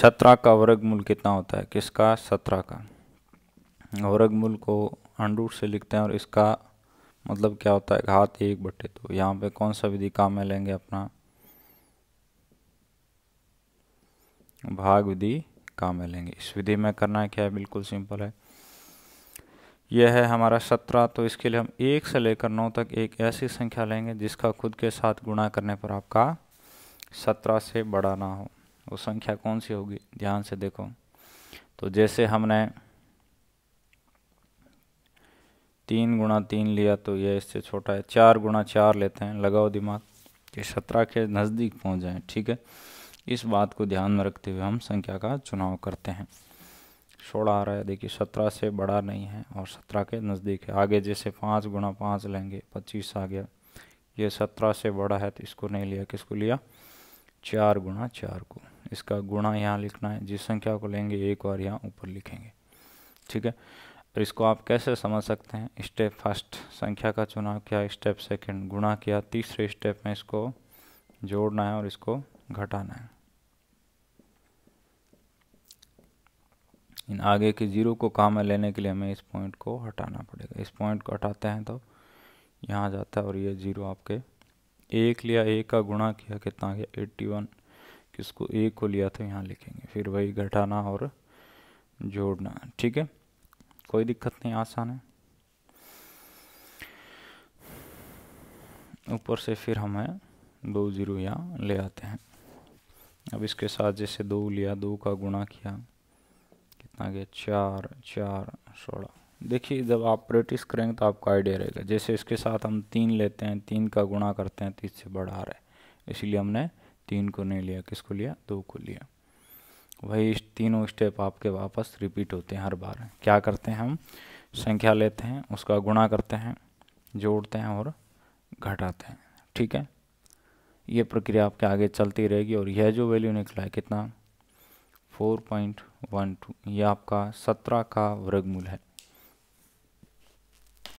सत्रह का वर्गमूल कितना होता है किसका सत्रह का वर्गमूल को अंडूट से लिखते हैं और इसका मतलब क्या होता है घात एक बटे दो तो यहाँ पे कौन सा विधि काम में लेंगे अपना भाग विधि काम में लेंगे इस विधि में करना क्या है बिल्कुल सिंपल है यह है हमारा सत्रह तो इसके लिए हम एक से लेकर नौ तक एक ऐसी संख्या लेंगे जिसका खुद के साथ गुणा करने पर आपका सत्रह से बड़ा ना हो वो संख्या कौन सी होगी ध्यान से देखो तो जैसे हमने तीन गुणा तीन लिया तो ये इससे छोटा है चार गुणा चार लेते हैं लगाओ दिमाग कि सत्रह के नज़दीक पहुंच जाएं ठीक है इस बात को ध्यान में रखते हुए हम संख्या का चुनाव करते हैं छोड़ा आ रहा है देखिए सत्रह से बड़ा नहीं है और सत्रह के नज़दीक है आगे जैसे पाँच गुणा पाँच लेंगे पच्चीस आ गया ये सत्रह से बड़ा है तो इसको नहीं लिया किसको लिया चार गुणा चार को इसका गुणा यहाँ लिखना है जिस संख्या को लेंगे एक बार यहाँ ऊपर लिखेंगे ठीक है और इसको आप कैसे समझ सकते हैं स्टेप फर्स्ट संख्या का चुनाव किया स्टेप सेकंड गुणा किया तीसरे स्टेप में इसको जोड़ना है और इसको घटाना है इन आगे के जीरो को काम में लेने के लिए हमें इस पॉइंट को हटाना पड़ेगा इस पॉइंट को हटाते हैं तो यहाँ जाता है और ये जीरो आपके एक लिया एक का गुणा किया कितना गया एट्टी वन किसको एक को लिया था तो यहाँ लिखेंगे फिर वही घटाना और जोड़ना ठीक है कोई दिक्कत नहीं आसान है ऊपर से फिर हमें दो जीरो यहाँ ले आते हैं अब इसके साथ जैसे दो लिया दो का गुणा किया कितना गया चार चार सोलह देखिए जब आप प्रैक्टिस करेंगे तो आपका आइडिया रहेगा जैसे इसके साथ हम तीन लेते हैं तीन का गुणा करते हैं तो इससे बढ़ा रहे है इसीलिए हमने तीन को नहीं लिया किसको लिया दो को लिया वही तीनों स्टेप आपके वापस रिपीट होते हैं हर बार क्या करते हैं हम संख्या लेते हैं उसका गुणा करते हैं जोड़ते हैं और घटाते हैं ठीक है ये प्रक्रिया आपके आगे चलती रहेगी और यह जो वैल्यू निकला है कितना फोर पॉइंट वन टू ये आपका सत्रह का वर्गमूल है